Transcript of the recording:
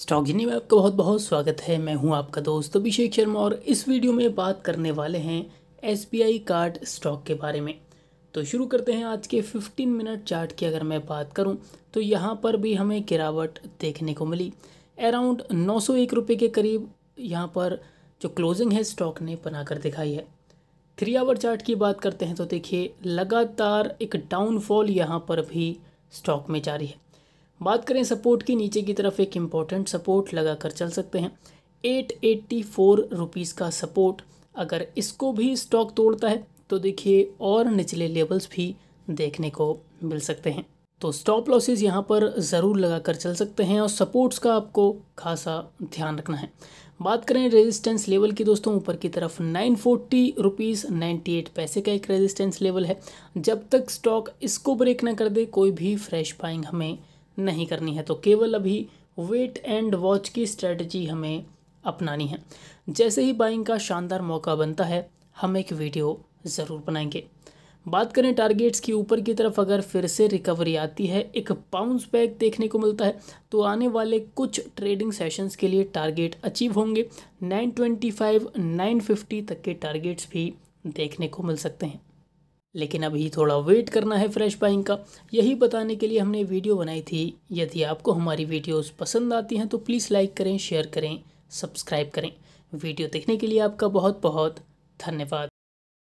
stock स्टॉगिनी में आपका बहुत बहुत स्वागत है मैं हूं आपका दोस्त अभिषेक शर्मा और इस वीडियो में बात करने वाले हैं एस कार्ड स्टॉक के बारे में तो शुरू करते हैं आज के 15 मिनट चार्ट की अगर मैं बात करूं तो यहां पर भी हमें गिरावट देखने को मिली अराउंड नौ सौ के करीब यहाँ पर जो क्लोजिंग है स्टॉक ने बनाकर दिखाई है थ्री आवर चार्ट की बात करते हैं तो देखिए लगातार एक डाउनफॉल यहाँ पर भी स्टॉक में जारी है बात करें सपोर्ट की नीचे की तरफ एक इम्पॉर्टेंट सपोर्ट लगा कर चल सकते हैं एट एट्टी फोर रुपीज़ का सपोर्ट अगर इसको भी स्टॉक तोड़ता है तो देखिए और निचले लेवल्स भी देखने को मिल सकते हैं तो स्टॉप लॉसेज यहाँ पर ज़रूर लगा कर चल सकते हैं और सपोर्ट्स का आपको खासा ध्यान रखना है बात करें रेजिस्टेंस लेवल की दोस्तों ऊपर की तरफ nine forty rupees ninety eight पैसे का एक रेजिस्टेंस लेवल है जब तक स्टॉक इसको ब्रेक ना कर दे कोई भी फ्रेश बाइंग हमें नहीं करनी है तो केवल अभी वेट एंड वॉच की स्ट्रेटजी हमें अपनानी है जैसे ही बाइंग का शानदार मौका बनता है हम एक वीडियो ज़रूर बनाएंगे बात करें टारगेट्स की ऊपर की तरफ अगर फिर से रिकवरी आती है एक पाउंस बैक देखने को मिलता है तो आने वाले कुछ ट्रेडिंग सेशंस के लिए टारगेट अचीव होंगे 925, 950 तक के टारगेट्स भी देखने को मिल सकते हैं लेकिन अभी थोड़ा वेट करना है फ्रेश बाइंग का यही बताने के लिए हमने वीडियो बनाई थी यदि आपको हमारी वीडियोस पसंद आती हैं तो प्लीज़ लाइक करें शेयर करें सब्सक्राइब करें वीडियो देखने के लिए आपका बहुत बहुत धन्यवाद